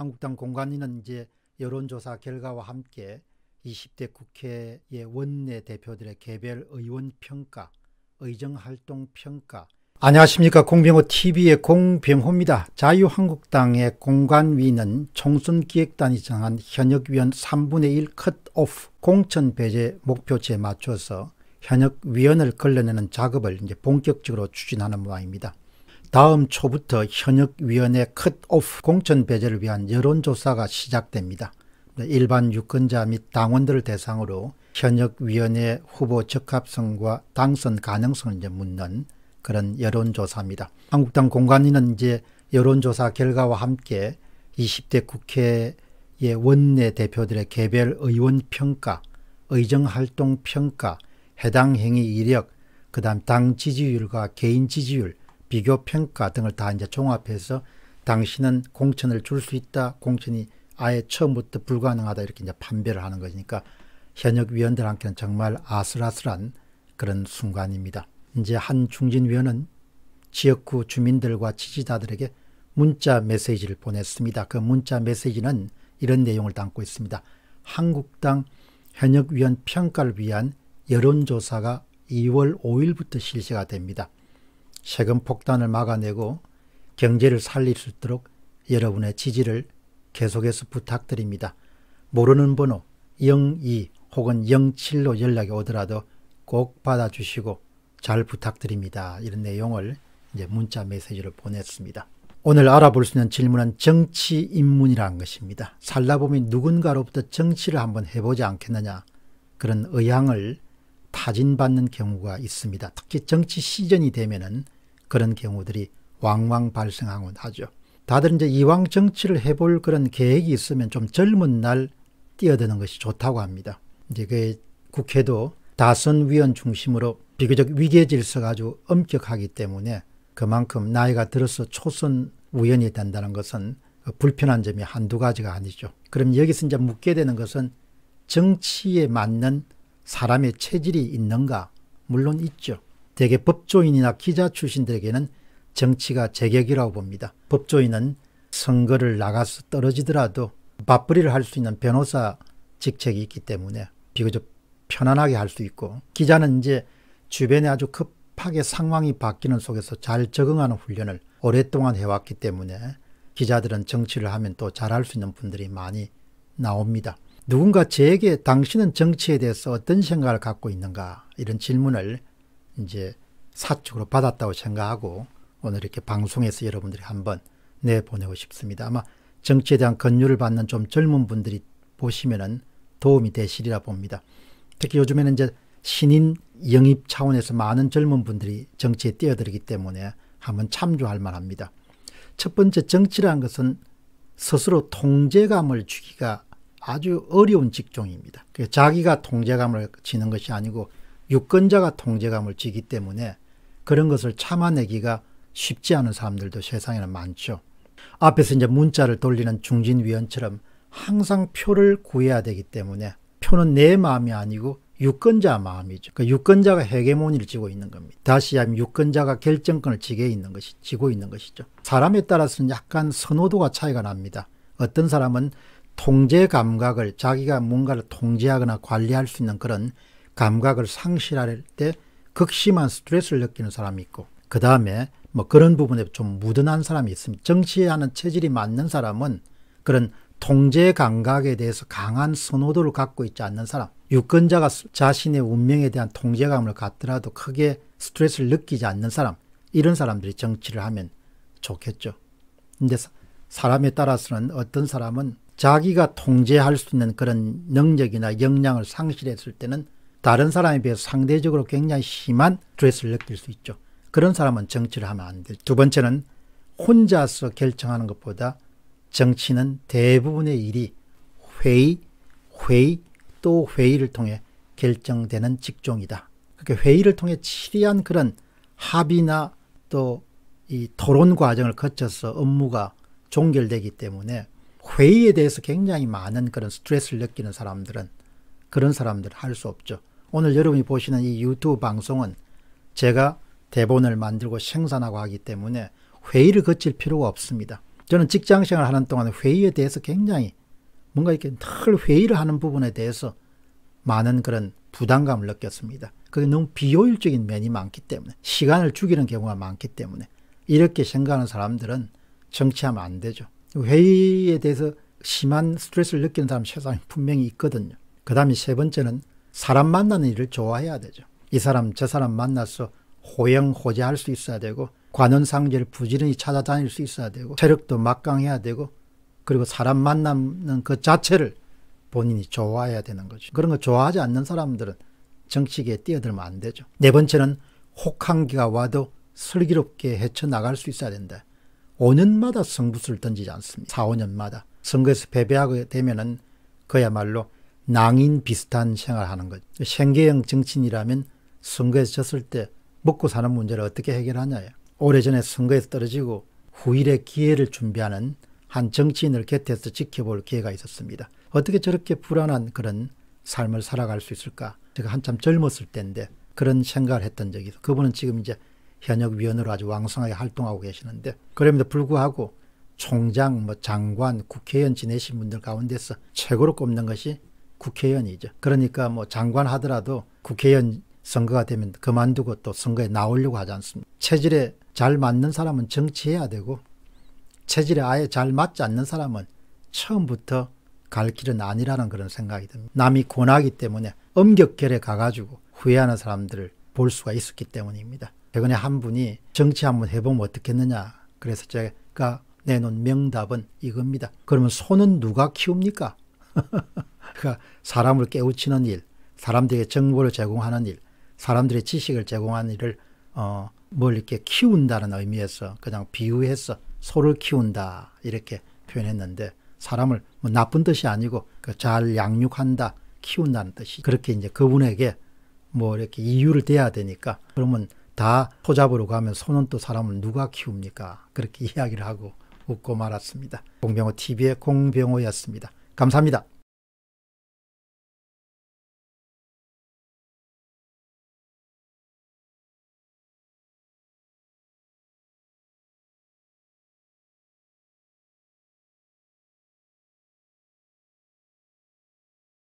한국당 공관위는 이제 여론조사 결과와 함께 20대 국회의 원내 대표들의 개별 의원 평가, 의정 활동 평가. 안녕하십니까. 공병호 TV의 공병호입니다. 자유한국당의 공관위는 총선기획단이 정한 현역위원 3분의 1 컷오프 공천 배제 목표치에 맞춰서 현역위원을 걸러내는 작업을 이제 본격적으로 추진하는 모양입니다. 다음 초부터 현역위원회 컷오프 공천 배제를 위한 여론조사가 시작됩니다. 네, 일반 유권자 및 당원들을 대상으로 현역위원회 후보 적합성과 당선 가능성을 이제 묻는 그런 여론조사입니다. 한국당 공관위는 이제 여론조사 결과와 함께 20대 국회의 원내 대표들의 개별 의원 평가, 의정활동 평가, 해당 행위 이력, 그 다음 당 지지율과 개인 지지율, 비교 평가 등을 다 이제 종합해서 당신은 공천을 줄 수 있다. 공천이 아예 처음부터 불가능하다 이렇게 이제 판별을 하는 거니까 현역 위원들한테는 정말 아슬아슬한 그런 순간입니다. 이제 한 중진 위원은 지역구 주민들과 지지자들에게 문자 메시지를 보냈습니다. 그 문자 메시지는 이런 내용을 담고 있습니다. 한국당 현역 위원 평가를 위한 여론조사가 2월 5일부터 실시가 됩니다. 세금 폭탄을 막아내고 경제를 살릴 수 있도록 여러분의 지지를 계속해서 부탁드립니다. 모르는 번호 02 혹은 07로 연락이 오더라도 꼭 받아주시고 잘 부탁드립니다. 이런 내용을 이제 문자 메시지를 보냈습니다. 오늘 알아볼 수 있는 질문은 정치 입문이라는 것입니다. 살다 보면 누군가로부터 정치를 한번 해보지 않겠느냐 그런 의향을 타진받는 경우가 있습니다. 특히 정치 시즌이 되면은 그런 경우들이 왕왕 발생하곤 하죠. 다들 이제 이왕 정치를 해볼 그런 계획이 있으면 좀 젊은 날 뛰어드는 것이 좋다고 합니다. 이제 그 국회도 다선위원 중심으로 비교적 위계 질서가 아주 엄격하기 때문에 그만큼 나이가 들어서 초선 우연이 된다는 것은 불편한 점이 한두 가지가 아니죠. 그럼 여기서 이제 묻게 되는 것은 정치에 맞는 사람의 체질이 있는가? 물론 있죠. 대개 법조인이나 기자 출신들에게는 정치가 제격이라고 봅니다. 법조인은 선거를 나가서 떨어지더라도 맞벌이를 할 수 있는 변호사 직책이 있기 때문에 비교적 편안하게 할 수 있고 기자는 이제 주변에 아주 급하게 상황이 바뀌는 속에서 잘 적응하는 훈련을 오랫동안 해왔기 때문에 기자들은 정치를 하면 또 잘할 수 있는 분들이 많이 나옵니다. 누군가 제게 당신은 정치에 대해서 어떤 생각을 갖고 있는가 이런 질문을 이제 사축으로 받았다고 생각하고 오늘 이렇게 방송에서 여러분들이 한번 내보내고 싶습니다. 아마 정치에 대한 권유를 받는 좀 젊은 분들이 보시면은 도움이 되시리라 봅니다. 특히 요즘에는 이제 신인 영입 차원에서 많은 젊은 분들이 정치에 뛰어들기 때문에 한번 참조할 만합니다. 첫 번째 정치라 것은 스스로 통제감을 주기가 아주 어려운 직종입니다. 자기가 통제감을 지는 것이 아니고 유권자가 통제감을 지기 때문에 그런 것을 참아내기가 쉽지 않은 사람들도 세상에는 많죠. 앞에서 이제 문자를 돌리는 중진위원처럼 항상 표를 구해야 되기 때문에 표는 내 마음이 아니고 유권자 마음이죠. 그 유권자가 헤게모니를 지고 있는 겁니다. 다시 하면 유권자가 결정권을 지게 있는 것이, 지고 있는 것이죠. 사람에 따라서는 약간 선호도가 차이가 납니다. 어떤 사람은 통제 감각을 자기가 뭔가를 통제하거나 관리할 수 있는 그런 감각을 상실할 때 극심한 스트레스를 느끼는 사람이 있고 그 다음에 뭐 그런 부분에 좀 무던한 사람이 있습니다. 정치하는 체질이 맞는 사람은 그런 통제 감각에 대해서 강한 선호도를 갖고 있지 않는 사람 유권자가 자신의 운명에 대한 통제감을 갖더라도 크게 스트레스를 느끼지 않는 사람 이런 사람들이 정치를 하면 좋겠죠. 근데 사람에 따라서는 어떤 사람은 자기가 통제할 수 있는 그런 능력이나 역량을 상실했을 때는 다른 사람에 비해서 상대적으로 굉장히 심한 스트레스를 느낄 수 있죠. 그런 사람은 정치를 하면 안돼두 번째는 혼자서 결정하는 것보다 정치는 대부분의 일이 회의, 회의 또 회의를 통해 결정되는 직종이다. 그렇게 회의를 통해 치리한 그런 합의나 또 이 토론 과정을 거쳐서 업무가 종결되기 때문에 회의에 대해서 굉장히 많은 그런 스트레스를 느끼는 사람들은 그런 사람들 할 수 없죠. 오늘 여러분이 보시는 이 유튜브 방송은 제가 대본을 만들고 생산하고 하기 때문에 회의를 거칠 필요가 없습니다. 저는 직장 생활 하는 동안 회의에 대해서 굉장히 뭔가 이렇게 늘 회의를 하는 부분에 대해서 많은 그런 부담감을 느꼈습니다. 그게 너무 비효율적인 면이 많기 때문에 시간을 죽이는 경우가 많기 때문에 이렇게 생각하는 사람들은 정치하면 안 되죠. 회의에 대해서 심한 스트레스를 느끼는 사람 세상에 분명히 있거든요. 그 다음에 세 번째는 사람 만나는 일을 좋아해야 되죠. 이 사람 저 사람 만나서 호영호재할 수 있어야 되고 관원상제를 부지런히 찾아다닐 수 있어야 되고 체력도 막강해야 되고 그리고 사람 만나는 그 자체를 본인이 좋아해야 되는 거죠. 그런 거 좋아하지 않는 사람들은 정치계에 뛰어들면 안 되죠. 네 번째는 혹한기가 와도 슬기롭게 헤쳐나갈 수 있어야 된다. 5년마다 성부수를 던지지 않습니다. 4, 5년마다. 선거에서 패배하게 되면은 그야말로 낭인 비슷한 생활하는 을 거죠. 생계형 정치인이라면 선거에서 졌을 때 먹고 사는 문제를 어떻게 해결하냐 오래전에 선거에서 떨어지고 후일의 기회를 준비하는 한 정치인을 곁에서 지켜볼 기회가 있었습니다. 어떻게 저렇게 불안한 그런 삶을 살아갈 수 있을까? 제가 한참 젊었을 때인데 그런 생각을 했던 적이 있어. 그분은 지금 이제 현역위원으로 아주 왕성하게 활동하고 계시는데 그럼에도 불구하고 총장, 뭐 장관, 국회의원 지내신 분들 가운데서 최고로 꼽는 것이 국회의원이죠. 그러니까 뭐 장관 하더라도 국회의원 선거가 되면 그만두고 또 선거에 나오려고 하지 않습니까? 체질에 잘 맞는 사람은 정치해야 되고 체질에 아예 잘 맞지 않는 사람은 처음부터 갈 길은 아니라는 그런 생각이 듭니다. 남이 권하기 때문에 엄격결에 가가지고 후회하는 사람들을 볼 수가 있었기 때문입니다. 최근에 한 분이 정치 한번 해보면 어떻겠느냐 그래서 제가 내놓은 명답은 이겁니다. 그러면 소는 누가 키웁니까? 그러니까 사람을 깨우치는 일, 사람들에게 정보를 제공하는 일, 사람들의 지식을 제공하는 일을 어, 뭘 이렇게 키운다는 의미에서 그냥 비유해서 소를 키운다 이렇게 표현했는데 사람을 뭐 나쁜 뜻이 아니고 그잘 그러니까 양육한다 키운다는 뜻이 그렇게 이제 그분에게 뭐 이렇게 이유를 대야 되니까 그러면 다 소잡으러 가면 소는 또 사람을 누가 키웁니까? 그렇게 이야기를 하고 웃고 말았습니다. 공병호 TV의 공병호였습니다. 감사합니다.